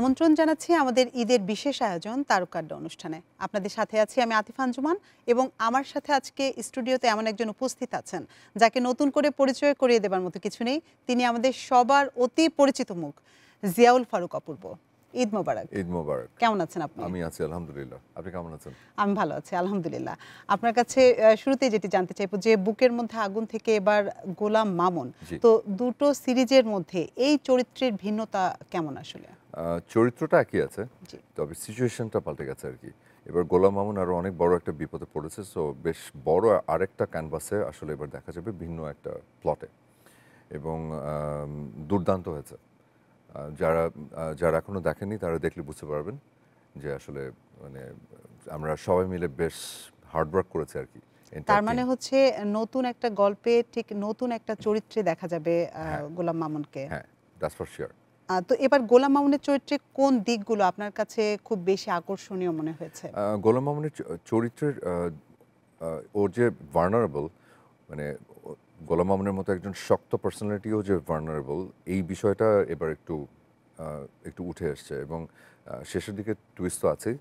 আমন্ত্রণ জানাচ্ছি আমাদের ঈদের বিশেষ আয়োজন তারকাড্য অনুষ্ঠানে আপনাদের সাথে আছি আমি আতিফ আঞ্জুমান এবং আমার সাথে আজকে স্টুডিওতে এমন একজন উপস্থিত আছেন যাকে নতুন করে পরিচয় করিয়ে দেবার মতো কিছু নেই তিনি আমাদের সবার অতি পরিচিত মুখ জিয়াউল ফারুক অপূর্ব ঈদ মোবারক ঈদ মোবারক কেমন আছেন আপনি আমি আছি আলহামদুলিল্লাহ আপনি কেমন আছেন আমি ভালো আছি আলহামদুলিল্লাহ আপনার কাছে শুরুতে যেটি জানতে চাইবো যে বুকের মধ্যে আগুন থেকে এবার গোলাম মামুন তো দুটো সিরিজের মধ্যে এই চরিত্রের ভিন্নতা কেমন আসলে চরিত্রটা একই আছে তবে সিচুয়েশনটা পাল্টে গেছে আর কি এবার গোলাম মামুন আরও অনেক বড় একটা বিপদে পড়েছে সো বেশ বড় আরেকটা ক্যানভাসে আসলে এবার দেখা যাবে ভিন্ন একটা প্লটে এবং দুর্দান্ত হয়েছে যারা যারা এখনও দেখেনি তারা দেখলে বুঝতে পারবেন যে আসলে মানে আমরা সবাই মিলে বেশ হার্ডওয়ার্ক করেছি আর কি তার মানে হচ্ছে নতুন একটা গল্পে ঠিক নতুন একটা চরিত্রে দেখা যাবে হ্যাঁ। গোলাম মামুনকে হ্যাঁ দ্যাটস ফর শিওর তো এবার গোলাম মামুনের চরিত্রে কোন দিকগুলো আপনার কাছে খুব বেশি আকর্ষণীয় মনে হয়েছে গোলাম মামুনের চরিত্রের ওর যে ভার্নারেবল মানে গোলাম মামুনের মতো একজন শক্ত পার্সোনালিটিও যে ভার্নারেবল এই বিষয়টা এবার একটু একটু উঠে আসছে এবং শেষের দিকে টুইস্ট তো আছেই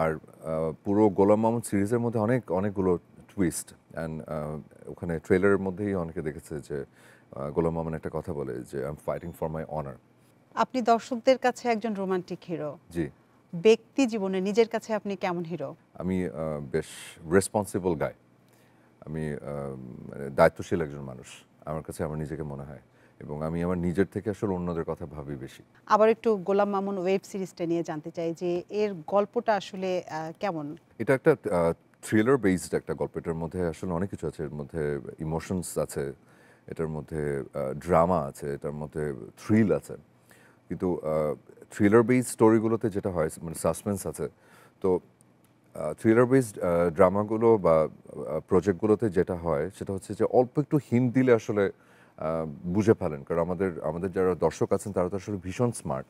আর পুরো গোলাম মামুন সিরিজের মধ্যে অনেক অনেকগুলো টুইস্ট অ্যান্ড ওখানে ট্রেলারের মধ্যেই অনেকে দেখেছে যে গোলাম মামুন একটা কথা বলে যে I am fighting for my honour আপনি দর্শকদের কাছে একজন রোমান্টিক হিরো জি ব্যক্তি জীবনে নিজের কাছে আপনি কেমন হিরো আমি বেশ রেসপন্সিবল গাই আমি মানে দায়িত্বশীল একজন মানুষ আমার কাছে আমার নিজেকে মনে হয় এবং আমি আমার নিজের থেকে আসলে অন্যদের কথা ভাবি বেশি আবার একটু গোলাম মামুন ওয়েব সিরিজটা নিয়ে জানতে চাই যে এর গল্পটা আসলে কেমন এটা একটা থ্রিলার বেসড একটা গল্প এটার মধ্যে আসলে অনেক কিছু আছে এর মধ্যে ইমোশনস আছে এটার মধ্যে ড্রামা আছে এটার মধ্যে থ্রিল আছে কিন্তু থ্রিলার বেস স্টোরিগুলোতে যেটা হয় মানে সাসপেন্স আছে তো থ্রিলার বেস ড্রামাগুলো বা প্রজেক্টগুলোতে যেটা হয় সেটা হচ্ছে যে অল্প একটু হিন্ট দিলে আসলে বুঝে ফেলেন কারণ আমাদের আমাদের যারা দর্শক আছেন তারা তো আসলে ভীষণ স্মার্ট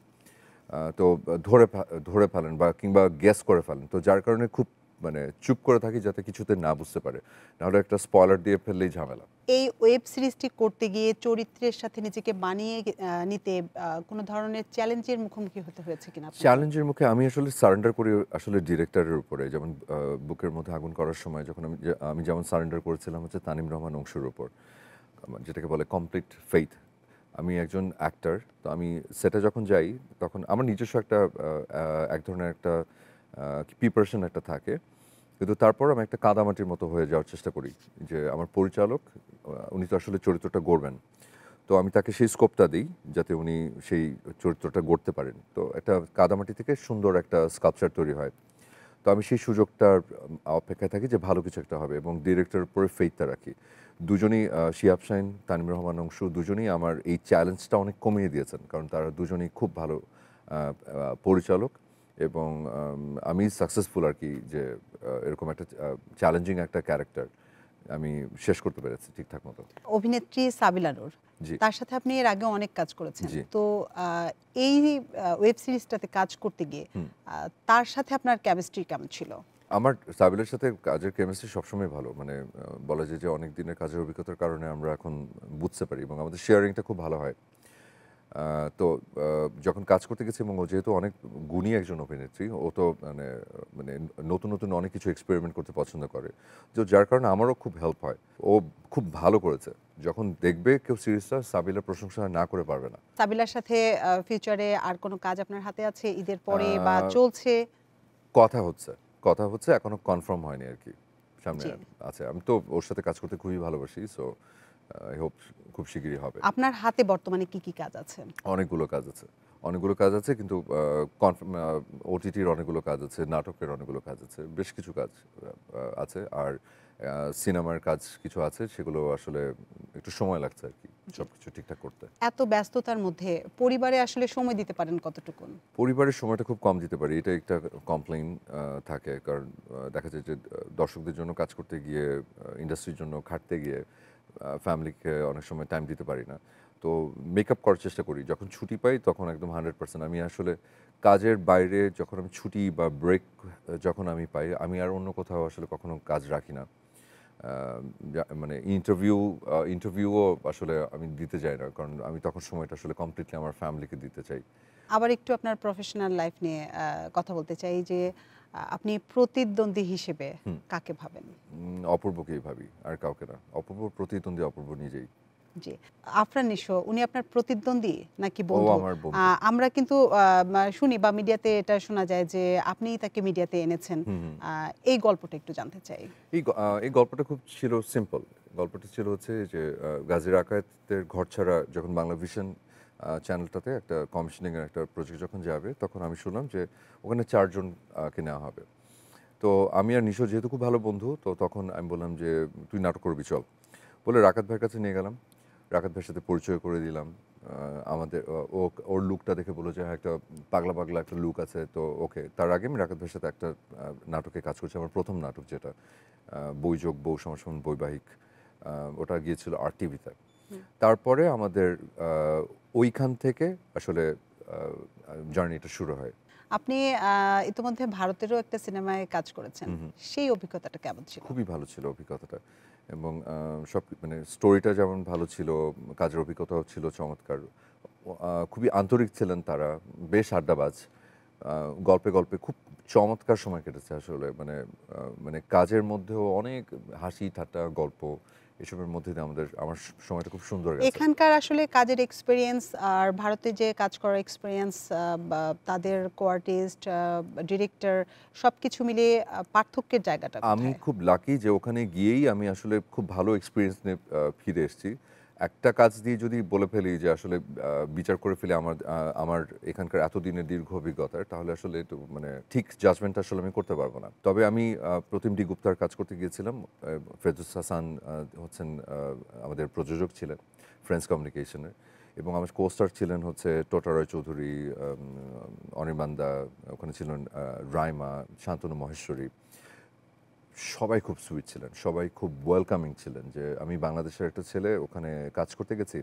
তো ধরে ধরে ফেলেন বা কিংবা গ্যাস করে ফেলেন তো যার কারণে খুব মানে চুপ করে থাকি যাতে কিছুতে না বুঝতে পারে নাহলে একটা স্পয়লার দিয়ে ফেললেই ঝামেলা এই ওয়েব সিরিজটি করতে গিয়ে চরিত্রের সাথে নিজেকে মানিয়ে নিতে কোনো ধরনের চ্যালেঞ্জের মুখোমুখি হতে হয়েছে কিনা চ্যালেঞ্জের মুখে আমি আসলে সারেন্ডার করি আসলে ডিরেক্টরের উপরে যেমন বুকের মধ্যে আগুন করার সময় যখন আমি আমি যেমন সারেন্ডার করেছিলাম হচ্ছে তানিম রহমান অংশের উপর যেটাকে বলে কমপ্লিট ফেইথ আমি একজন অ্যাক্টার তো আমি সেটা যখন যাই তখন আমার নিজস্ব একটা এক ধরনের একটা প্রিপারেশন একটা থাকে কিন্তু তারপর আমি একটা কাদামাটির মতো হয়ে যাওয়ার চেষ্টা করি যে আমার পরিচালক উনি তো আসলে চরিত্রটা গড়বেন তো আমি তাকে সেই স্কোপটা দিই যাতে উনি সেই চরিত্রটা গড়তে পারেন তো একটা কাদামাটি থেকে সুন্দর একটা স্কাল্পচার তৈরি হয় তো আমি সেই সুযোগটার অপেক্ষায় থাকি যে ভালো কিছু একটা হবে এবং ডিরেক্টরের উপরে ফেইতটা রাখি দুজনেই শিয়াব সাইন তানিম রহমান অংশ দুজনেই আমার এই চ্যালেঞ্জটা অনেক কমিয়ে দিয়েছেন কারণ তারা দুজনেই খুব ভালো পরিচালক এবং আমি সাকসেসফুল আর কি যে এরকম একটা চ্যালেঞ্জিং একটা ক্যারেক্টার আমি শেষ করতে পেরেছি ঠিকঠাক মতো অভিনেত্রী সাবিলা নূর তার সাথে আপনি এর আগে অনেক কাজ করেছেন তো এই ওয়েব সিরিজটাতে কাজ করতে গিয়ে তার সাথে আপনার কেমিস্ট্রি কেমন ছিল আমার সাবিলের সাথে কাজের কেমিস্ট্রি সবসময় ভালো মানে বলা যায় যে অনেক দিনের কাজের অভিজ্ঞতার কারণে আমরা এখন বুঝতে পারি এবং আমাদের শেয়ারিংটা খুব ভালো হয় তো যখন কাজ করতে গেছি এবং ও যেহেতু অনেক গুণী একজন অভিনেত্রী ও তো মানে মানে নতুন নতুন অনেক কিছু এক্সপেরিমেন্ট করতে পছন্দ করে তো যার কারণে আমারও খুব হেল্প হয় ও খুব ভালো করেছে যখন দেখবে কেউ সিরিজটা সাবিলার প্রশংসা না করে পারবে না সাবিলার সাথে ফিউচারে আর কোনো কাজ আপনার হাতে আছে ঈদের পরে বা চলছে কথা হচ্ছে কথা হচ্ছে এখনো কনফার্ম হয়নি আর কি সামনে আছে আমি তো ওর সাথে কাজ করতে খুবই ভালোবাসি সো আই হোপ খুব শিগগিরই হবে আপনার হাতে বর্তমানে কি কি কাজ আছে অনেকগুলো কাজ আছে অনেকগুলো কাজ আছে কিন্তু ওটিটির অনেকগুলো কাজ আছে নাটকের অনেকগুলো কাজ আছে বেশ কিছু কাজ আছে আর সিনেমার কাজ কিছু আছে সেগুলো আসলে একটু সময় লাগছে আর কি সবকিছু ঠিকঠাক করতে এত ব্যস্ততার মধ্যে পরিবারে আসলে সময় দিতে পারেন কতটুকু পরিবারের সময়টা খুব কম দিতে পারি এটা একটা কমপ্লেন থাকে কারণ দেখা যায় যে দর্শকদের জন্য কাজ করতে গিয়ে ইন্ডাস্ট্রির জন্য খাটতে গিয়ে ফ্যামিলিকে অনেক সময় টাইম দিতে পারি না তো মেকআপ করার চেষ্টা করি যখন ছুটি পাই তখন একদম হান্ড্রেড পার্সেন্ট আমি আসলে কাজের বাইরে যখন আমি ছুটি বা ব্রেক যখন আমি পাই আমি আর অন্য কোথাও আসলে কখনো কাজ রাখি না মানে ইন্টারভিউ ইন্টারভিউও আসলে আমি দিতে চাই না কারণ আমি তখন সময়টা আসলে কমপ্লিটলি আমার ফ্যামিলিকে দিতে চাই আবার একটু আপনার প্রফেশনাল লাইফ নিয়ে কথা বলতে চাই যে আপনি প্রতিদ্বন্দ্বী হিসেবে কাকে ভাবেন অপূর্বকেই ভাবি আর কাউকে না অপূর্ব প্রতিদ্বন্দ্বী অপূর্ব নিজেই জি আফরান নিশো উনি আপনার প্রতিদ্বন্দ্বী নাকি বন্ধু আমরা কিন্তু শুনি বা মিডিয়াতে এটা শোনা যায় যে আপনি তাকে মিডিয়াতে এনেছেন এই গল্পটা একটু জানতে চাই এই গল্পটা খুব ছিল সিম্পল গল্পটা ছিল হচ্ছে যে গাজীর আকায়েতের ঘর ছাড়া যখন বাংলা ভিশন চ্যানেলটাতে একটা কমিশনিংয়ের একটা প্রজেক্ট যখন যাবে তখন আমি শুনলাম যে ওখানে চারজনকে নেওয়া হবে তো আমি আর নিশো যেহেতু খুব ভালো বন্ধু তো তখন আমি বললাম যে তুই নাটক করবি চল বলে রাকাত ভাইয়ের কাছে নিয়ে গেলাম রাকাত ভাইয়ের সাথে পরিচয় করে দিলাম আমাদের ও ওর লুকটা দেখে বলো যে হ্যাঁ একটা পাগলা পাগলা একটা লুক আছে তো ওকে তার আগে আমি রাকাত ভাইয়ের সাথে একটা নাটকে কাজ করছি আমার প্রথম নাটক যেটা বৈযোগ বউ সমসমান বৈবাহিক ওটা গিয়েছিল আর টিভিতে তারপরে আমাদের ওইখান থেকে আসলে জার্নিটা শুরু হয় আপনি ইতিমধ্যে ভারতেরও একটা সিনেমায় কাজ করেছেন সেই অভিজ্ঞতাটা কেমন ছিল খুবই ভালো ছিল অভিজ্ঞতাটা এবং সব মানে স্টোরিটা যেমন ভালো ছিল কাজের অভিজ্ঞতাও ছিল চমৎকার খুবই আন্তরিক ছিলেন তারা বেশ আড্ডাবাজ গল্পে গল্পে খুব চমৎকার সময় কেটেছে আসলে মানে মানে কাজের মধ্যেও অনেক হাসি ঠাট্টা গল্প এসবের মধ্যে আমাদের আমার সময়টা খুব সুন্দর এখানকার আসলে কাজের এক্সপিরিয়েন্স আর ভারতে যে কাজ করার এক্সপিরিয়েন্স তাদের কোয়ার্টিস্ট ডিরেক্টর সব কিছু মিলে পার্থক্যের জায়গাটা আমি খুব লাকি যে ওখানে গিয়েই আমি আসলে খুব ভালো এক্সপিরিয়েন্স নিয়ে ফিরে এসেছি একটা কাজ দিয়ে যদি বলে ফেলি যে আসলে বিচার করে ফেলি আমার আমার এখানকার এতদিনের দীর্ঘ অভিজ্ঞতার তাহলে আসলে একটু মানে ঠিক জাজমেন্ট আসলে আমি করতে পারবো না তবে আমি প্রতিম ডি গুপ্তার কাজ করতে গিয়েছিলাম ফেরদুস হাসান হচ্ছেন আমাদের প্রযোজক ছিলেন ফ্রেন্ডস কমিউনিকেশনের এবং আমার কোস্টার ছিলেন হচ্ছে রয় চৌধুরী অনির্মান্দা ওখানে ছিলেন রাইমা শান্তনু মহেশ্বরী সবাই খুব সুইট ছিলেন সবাই খুব ওয়েলকামিং ছিলেন যে আমি বাংলাদেশের একটা ছেলে ওখানে কাজ করতে গেছি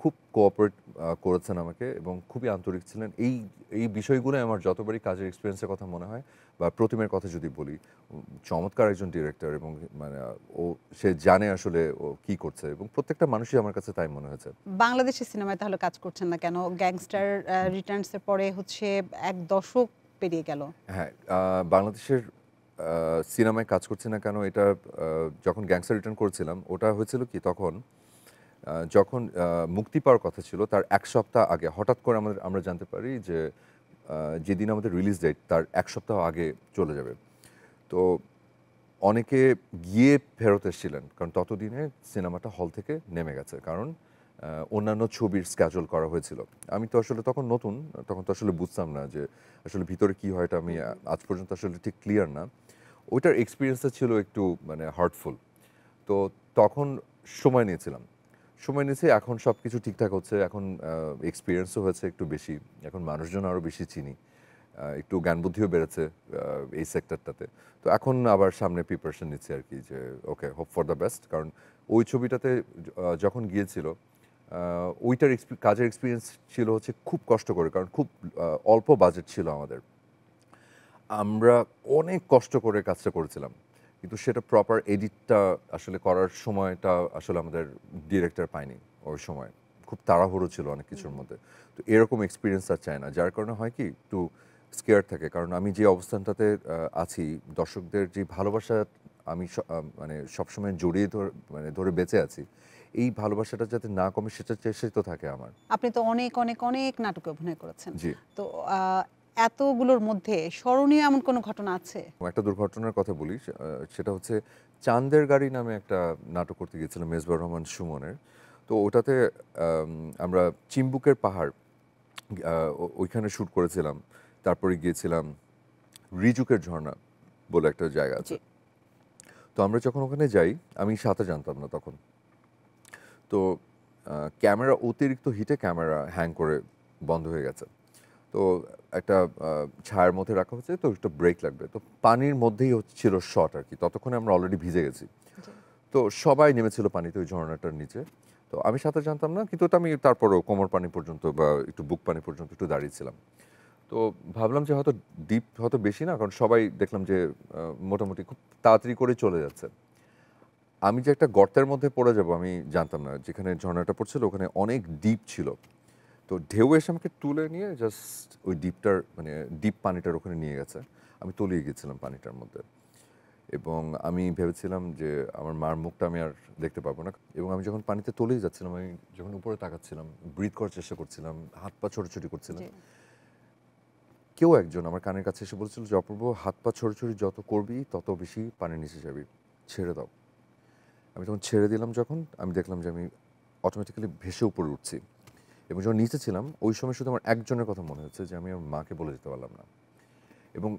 খুব কোঅপারেট করেছেন আমাকে এবং খুবই আন্তরিক ছিলেন এই এই বিষয়গুলো আমার যতবারই কাজের এক্সপিরিয়েন্সের কথা মনে হয় বা প্রতিমের কথা যদি বলি চমৎকার একজন ডিরেক্টর এবং মানে ও সে জানে আসলে ও কি করছে এবং প্রত্যেকটা মানুষই আমার কাছে তাই মনে হয়েছে বাংলাদেশের সিনেমায় তাহলে কাজ করছেন না কেন গ্যাংস্টার রিটার্নসের পরে হচ্ছে এক দশক পেরিয়ে গেল হ্যাঁ বাংলাদেশের সিনেমায় কাজ করছি না কেন এটা যখন গ্যাংস্টার রিটার্ন করেছিলাম ওটা হয়েছিল কি তখন যখন মুক্তি পাওয়ার কথা ছিল তার এক সপ্তাহ আগে হঠাৎ করে আমাদের আমরা জানতে পারি যে যেদিন আমাদের রিলিজ ডেট তার এক সপ্তাহ আগে চলে যাবে তো অনেকে গিয়ে ফেরত এসেছিলেন কারণ ততদিনে সিনেমাটা হল থেকে নেমে গেছে কারণ অন্যান্য ছবির স্ক্যাচল করা হয়েছিল আমি তো আসলে তখন নতুন তখন তো আসলে বুঝতাম না যে আসলে ভিতরে কি হয় এটা আমি আজ পর্যন্ত আসলে ঠিক ক্লিয়ার না ওইটার এক্সপিরিয়েন্সটা ছিল একটু মানে হার্টফুল তো তখন সময় নিয়েছিলাম সময় নিয়েছি এখন সব কিছু ঠিকঠাক হচ্ছে এখন এক্সপিরিয়েন্সও হয়েছে একটু বেশি এখন মানুষজন আরও বেশি চিনি একটু জ্ঞান বুদ্ধিও বেড়েছে এই সেক্টরটাতে তো এখন আবার সামনে প্রিপারেশন নিচ্ছি আর কি যে okay hope for the best কারণ ওই ছবিটাতে যখন গিয়েছিল ওইটার কাজের এক্সপিরিয়েন্স ছিল হচ্ছে খুব কষ্ট করে কারণ খুব অল্প বাজেট ছিল আমাদের আমরা অনেক কষ্ট করে কাজটা করেছিলাম কিন্তু সেটা প্রপার এডিটটা আসলে করার সময়টা আসলে আমাদের ডিরেক্টর পায়নি ওই সময় খুব তাড়াহুড়ো ছিল অনেক কিছুর মধ্যে তো এরকম এক্সপিরিয়েন্স আর চায় না যার কারণে হয় কি একটু স্কেয়ার থাকে কারণ আমি যে অবস্থানটাতে আছি দর্শকদের যে ভালোবাসা আমি মানে সবসময় জড়িয়ে ধরে মানে ধরে বেঁচে আছি এই ভালোবাসাটা যাতে না কমে সেটা চেষ্টাই তো থাকে আমার আপনি তো অনেক অনেক অনেক নাটকে অভিনয় করেছেন তো এতগুলোর মধ্যে স্মরণীয় এমন কোনো ঘটনা আছে একটা দুর্ঘটনার কথা বলি সেটা হচ্ছে চান্দের গাড়ি নামে একটা নাটক করতে গিয়েছিলাম মেজবর রহমান সুমনের তো ওটাতে আমরা চিম্বুকের পাহাড় ওইখানে শ্যুট করেছিলাম তারপরে গিয়েছিলাম রিজুকের ঝর্ণা বলে একটা জায়গা আছে তো আমরা যখন ওখানে যাই আমি সাঁতার জানতাম না তখন তো ক্যামেরা অতিরিক্ত হিটে ক্যামেরা হ্যাং করে বন্ধ হয়ে গেছে তো একটা ছায়ার মধ্যে রাখা হচ্ছে তো একটু ব্রেক লাগবে তো পানির মধ্যেই হচ্ছিল শট আর কি ততক্ষণে আমরা অলরেডি ভিজে গেছি তো সবাই নেমেছিল পানিতে ওই ঝর্ণাটার নিচে তো আমি সাঁতার জানতাম না কিন্তু আমি তারপরও কোমর পানি পর্যন্ত বা একটু বুক পানি পর্যন্ত একটু দাঁড়িয়েছিলাম তো ভাবলাম যে হয়তো ডিপ হয়তো বেশি না কারণ সবাই দেখলাম যে মোটামুটি খুব তাড়াতাড়ি করে চলে যাচ্ছে আমি যে একটা গর্তের মধ্যে পড়ে যাব আমি জানতাম না যেখানে ঝর্ণাটা পড়ছিল ওখানে অনেক ডিপ ছিল তো ঢেউ এসে আমাকে তুলে নিয়ে জাস্ট ওই ডিপটার মানে ডিপ পানিটার ওখানে নিয়ে গেছে আমি তলিয়ে গেছিলাম পানিটার মধ্যে এবং আমি ভেবেছিলাম যে আমার মার মুখটা আমি আর দেখতে পাবো না এবং আমি যখন পানিতে তলেই যাচ্ছিলাম আমি যখন উপরে তাকাচ্ছিলাম ব্রিথ করার চেষ্টা করছিলাম হাত পা ছোটাছুটি করছিলাম কেউ একজন আমার কানের কাছে এসে বলছিল যে অপূর্ব হাত পা ছোটাছুটি যত করবি তত বেশি পানির নিচে যাবি ছেড়ে দাও আমি তখন ছেড়ে দিলাম যখন আমি দেখলাম যে আমি অটোমেটিক্যালি ভেসে উপরে উঠছি এবং যখন নিচে ছিলাম ওই সময় শুধু আমার একজনের কথা মনে হচ্ছে যে আমি আমার মাকে বলে যেতে পারলাম না এবং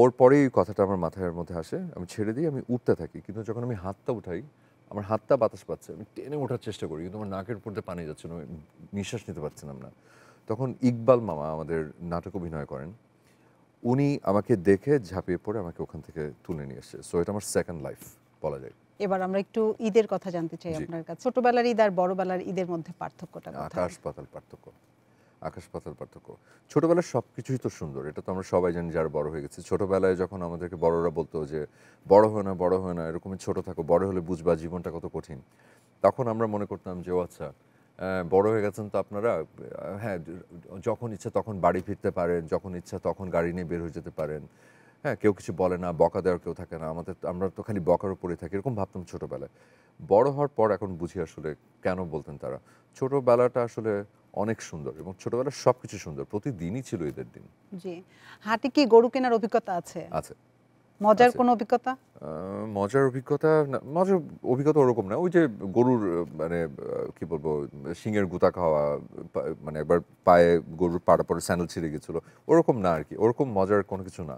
ওর পরেই ওই কথাটা আমার মাথার মধ্যে আসে আমি ছেড়ে দিই আমি উঠতে থাকি কিন্তু যখন আমি হাতটা উঠাই আমার হাতটা বাতাস পাচ্ছে আমি টেনে ওঠার চেষ্টা করি কিন্তু আমার নাকের পড়তে পানি যাচ্ছে না নিঃশ্বাস নিতে পারছিলাম না তখন ইকবাল মামা আমাদের নাটক অভিনয় করেন উনি আমাকে দেখে ঝাঁপিয়ে পড়ে আমাকে ওখান থেকে তুলে নিয়ে এসছে সো এটা আমার সেকেন্ড লাইফ বলা যায় এবার আমরা একটু ঈদের কথা জানতে চাই আপনার কাছে ছোটবেলার ঈদ আর বড়বেলার ঈদের মধ্যে পার্থক্যটা আকাশ পাতাল পার্থক্য আকাশ পাতাল পার্থক্য ছোটবেলার সব কিছুই তো সুন্দর এটা তো আমরা সবাই জানি যারা বড় হয়ে গেছে ছোটবেলায় যখন আমাদেরকে বড়রা বলতো যে বড় হয় না বড় হয় না এরকমই ছোট থাকো বড় হলে বুঝবা জীবনটা কত কঠিন তখন আমরা মনে করতাম যে ও আচ্ছা হ্যাঁ, বড় হয়ে গেছেন তো আপনারা হ্যাঁ যখন ইচ্ছা তখন বাড়ি ফিরতে পারেন যখন ইচ্ছা তখন গাড়ি নিয়ে বের হয়ে যেতে পারেন হ্যাঁ কেউ কিছু বলে না বকা দেওয়ার কেউ থাকে না আমাদের আমরা তো খালি বকার উপরেই থাকি এরকম ভাবতাম ছোটোবেলায় বড় হওয়ার পর এখন বুঝি আসলে কেন বলতেন তারা ছোটোবেলাটা আসলে অনেক সুন্দর এবং ছোটবেলা সবকিছু সুন্দর প্রতিদিনই ছিল ঈদের দিন জি হাটে কি গরু কেনার অভিজ্ঞতা আছে আছে মজার কোনো অভিজ্ঞতা মজার অভিজ্ঞতা মজার অভিজ্ঞতা ওরকম না ওই যে গরুর মানে কি বলবো শিঙের গুতা খাওয়া মানে একবার পায়ে গরুর পাড়া পরে স্যান্ডেল ছিঁড়ে গেছিলো ওরকম না আর কি ওরকম মজার কোনো কিছু না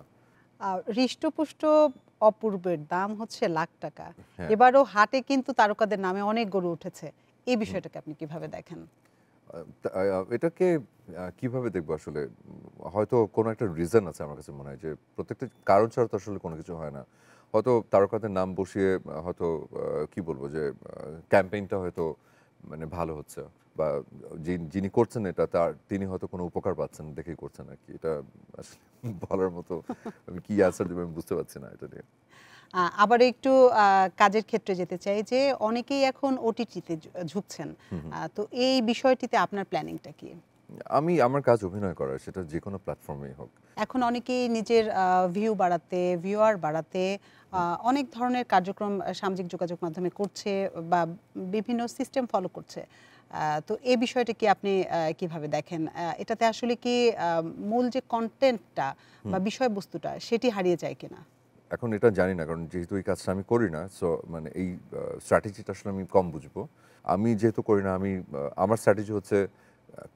হৃষ্টপুষ্ট অপূর্বের দাম হচ্ছে লাখ টাকা হ্যাঁ। এবারও হাটে কিন্তু তারকাদের নামে অনেক গরু উঠেছে এই বিষয়টাকে আপনি কিভাবে দেখেন এটাকে কিভাবে দেখবো আসলে হয়তো কোনো একটা রিজন আছে আমার কাছে মনে হয় যে প্রত্যেকটা কারণ ছাড়া তো আসলে কোনো কিছু হয় না হয়তো তারকাদের নাম বসিয়ে হয়তো কি বলবো যে ক্যাম্পেইনটা হয়তো মানে ভালো হচ্ছে বা যিনি করছেন এটা তার তিনি হয়তো কোনো উপকার পাচ্ছেন দেখে করছেন আর কি এটা বলার মতো আমি কি আনসার দেবো আমি বুঝতে পারছি না এটা নিয়ে আবার একটু কাজের ক্ষেত্রে যেতে চাই যে অনেকেই এখন ওটিটিতে ঝুঁকছেন তো এই বিষয়টিতে আপনার প্ল্যানিংটা কি আমি আমার কাজ অভিনয় করার সেটা যে কোনো প্ল্যাটফর্মেই হোক এখন অনেকেই নিজের ভিউ বাড়াতে ভিউয়ার বাড়াতে অনেক ধরনের কার্যক্রম সামাজিক যোগাযোগ মাধ্যমে করছে বা বিভিন্ন সিস্টেম ফলো করছে তো এই বিষয়টা কি আপনি কিভাবে দেখেন এটাতে আসলে কি মূল যে কন্টেন্টটা বা বিষয়বস্তুটা সেটি হারিয়ে যায় কিনা এখন এটা জানি না কারণ যেহেতু এই কাজটা আমি করি না সো মানে এই স্ট্র্যাটেজিটা আসলে আমি কম বুঝবো আমি যেহেতু করি না আমি আমার স্ট্র্যাটেজি হচ্ছে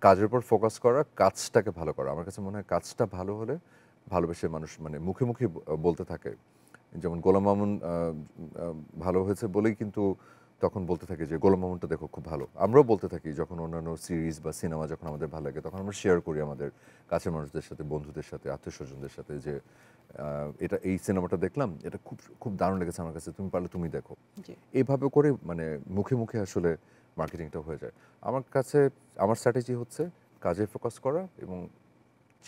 কাজের উপর ফোকাস করা কাজটাকে ভালো করা আমার কাছে মনে হয় কাজটা ভালো হলে ভালোবেসে মানুষ মানে মুখে মুখে বলতে থাকে যেমন গোলাম মামুন ভালো হয়েছে বলেই কিন্তু তখন বলতে থাকে যে গোলাম মামুনটা দেখো খুব ভালো আমরাও বলতে থাকি যখন অন্যান্য সিরিজ বা সিনেমা যখন আমাদের ভালো লাগে তখন আমরা শেয়ার করি আমাদের কাছের মানুষদের সাথে বন্ধুদের সাথে আত্মীয় স্বজনদের সাথে যে এটা এই সিনেমাটা দেখলাম এটা খুব খুব দারুণ লেগেছে আমার কাছে তুমি পারলে তুমি দেখো এইভাবে করে মানে মুখে মুখে আসলে মার্কেটিংটা হয়ে যায় আমার কাছে আমার স্ট্র্যাটেজি হচ্ছে কাজে ফোকাস করা এবং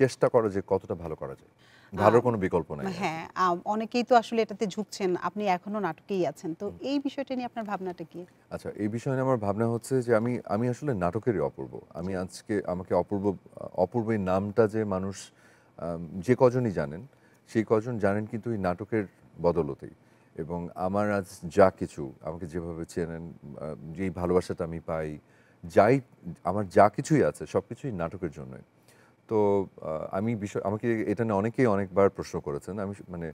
চেষ্টা করা যে কতটা ভালো করা যায় ভালো কোনো বিকল্প নেই হ্যাঁ অনেকেই তো আসলে এটাতে ঝুঁকছেন আপনি এখনো নাটকেই আছেন তো এই বিষয়টা নিয়ে আপনার ভাবনাটা কি আচ্ছা এই বিষয়ে আমার ভাবনা হচ্ছে যে আমি আমি আসলে নাটকেরই অপূর্ব আমি আজকে আমাকে অপূর্ব অপূর্ব এই নামটা যে মানুষ যে কজনই জানেন সেই কজন জানেন কিন্তু এই নাটকের বদলতেই এবং আমার আজ যা কিছু আমাকে যেভাবে চেনেন যেই ভালোবাসাটা আমি পাই যাই আমার যা কিছুই আছে সব কিছুই নাটকের জন্যই তো আমি বিষয় আমাকে এটা নিয়ে অনেকেই অনেকবার প্রশ্ন করেছেন আমি মানে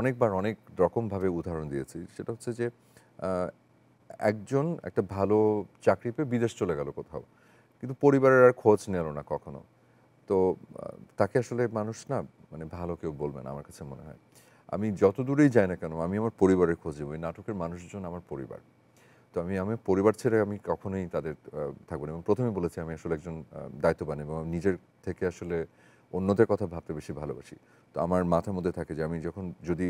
অনেকবার অনেক রকমভাবে উদাহরণ দিয়েছি সেটা হচ্ছে যে একজন একটা ভালো চাকরি পেয়ে বিদেশ চলে গেল কোথাও কিন্তু পরিবারের আর খোঁজ নিল না কখনো তো তাকে আসলে মানুষ না মানে ভালো কেউ বলবে না আমার কাছে মনে হয় আমি যত দূরেই যাই না কেন আমি আমার পরিবারের খোঁজ নেব এই নাটকের মানুষজন আমার পরিবার তো আমি আমি পরিবার ছেড়ে আমি কখনোই তাদের থাকবো না এবং প্রথমে বলেছি আমি আসলে একজন দায়িত্ববান এবং নিজের থেকে আসলে অন্যদের কথা ভাবতে বেশি ভালোবাসি তো আমার মাথার মধ্যে থাকে যে আমি যখন যদি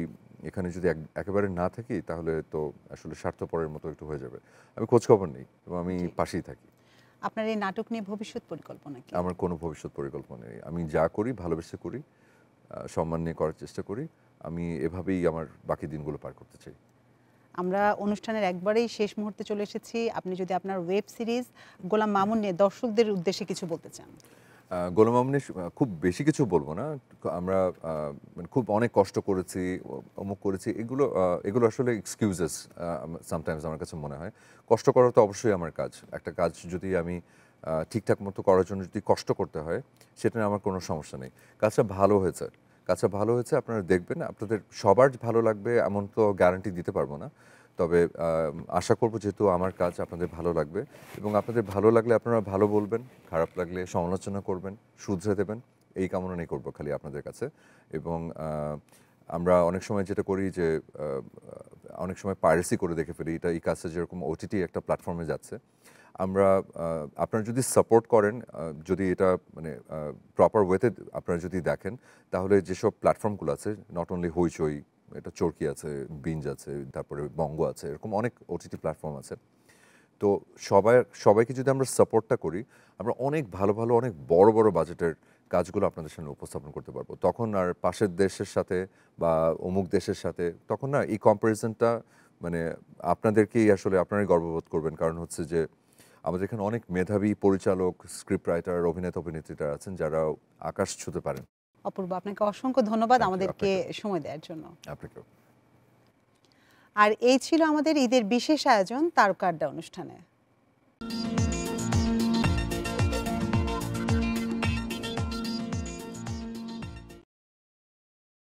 এখানে যদি একেবারে না থাকি তাহলে তো আসলে স্বার্থপরের মতো একটু হয়ে যাবে আমি খোঁজখবর নেই এবং আমি পাশেই থাকি আপনার এই নাটক নিয়ে ভবিষ্যৎ পরিকল্পনা কি আমার কোনো ভবিষ্যৎ পরিকল্পনা নেই আমি যা করি ভালোবেসে করি সম্মান নিয়ে করার চেষ্টা করি আমি এভাবেই আমার বাকি দিনগুলো পার করতে চাই আমরা অনুষ্ঠানের একবারেই শেষ মুহূর্তে চলে এসেছি আপনি যদি আপনার ওয়েব সিরিজ গোলাম মামুন নিয়ে দর্শকদের উদ্দেশ্যে কিছু বলতে চান গোলাম মামুনের খুব বেশি কিছু বলবো না আমরা মানে খুব অনেক কষ্ট করেছি অমুক করেছি এগুলো এগুলো আসলে এক্সকিউজেস সামটাইমস আমার কাছে মনে হয় কষ্ট করা তো অবশ্যই আমার কাজ একটা কাজ যদি আমি ঠিকঠাক মতো করার জন্য যদি কষ্ট করতে হয় সেটা আমার কোনো সমস্যা নেই কাজটা ভালো হয়েছে কাজটা ভালো হয়েছে আপনারা দেখবেন আপনাদের সবার ভালো লাগবে এমন তো গ্যারান্টি দিতে পারবো না তবে আশা করব যেহেতু আমার কাজ আপনাদের ভালো লাগবে এবং আপনাদের ভালো লাগলে আপনারা ভালো বলবেন খারাপ লাগলে সমালোচনা করবেন শুধরে দেবেন এই কামনা নেই করবো খালি আপনাদের কাছে এবং আমরা অনেক সময় যেটা করি যে অনেক সময় পাইরেসি করে দেখে ফেলি এটা এই কাজটা যেরকম ওটিটি একটা প্ল্যাটফর্মে যাচ্ছে আমরা আপনারা যদি সাপোর্ট করেন যদি এটা মানে প্রপার ওয়েতে আপনারা যদি দেখেন তাহলে যেসব প্ল্যাটফর্মগুলো আছে নট অনলি হইচই এটা চরকি আছে বিঞ্জ আছে তারপরে বঙ্গ আছে এরকম অনেক ওটিটি প্ল্যাটফর্ম আছে তো সবাই সবাইকে যদি আমরা সাপোর্টটা করি আমরা অনেক ভালো ভালো অনেক বড় বড় বাজেটের কাজগুলো আপনাদের সামনে উপস্থাপন করতে পারবো তখন আর পাশের দেশের সাথে বা অমুক দেশের সাথে তখন না এই কম্পারিজনটা মানে আপনাদেরকেই আসলে আপনারাই গর্ববোধ করবেন কারণ হচ্ছে যে আমাদের এখানে অনেক মেধাবী পরিচালক স্ক্রিপ্ট রাইটার অভিনেতা অভিনেত্রীরা আছেন যারা আকাশ ছুতে পারেন অপূর্ব আপনাকে অসংখ্য ধন্যবাদ আমাদেরকে সময় দেওয়ার জন্য আপনাকেও আর এই ছিল আমাদের ঈদের বিশেষ আয়োজন তারকাড্ডা অনুষ্ঠানে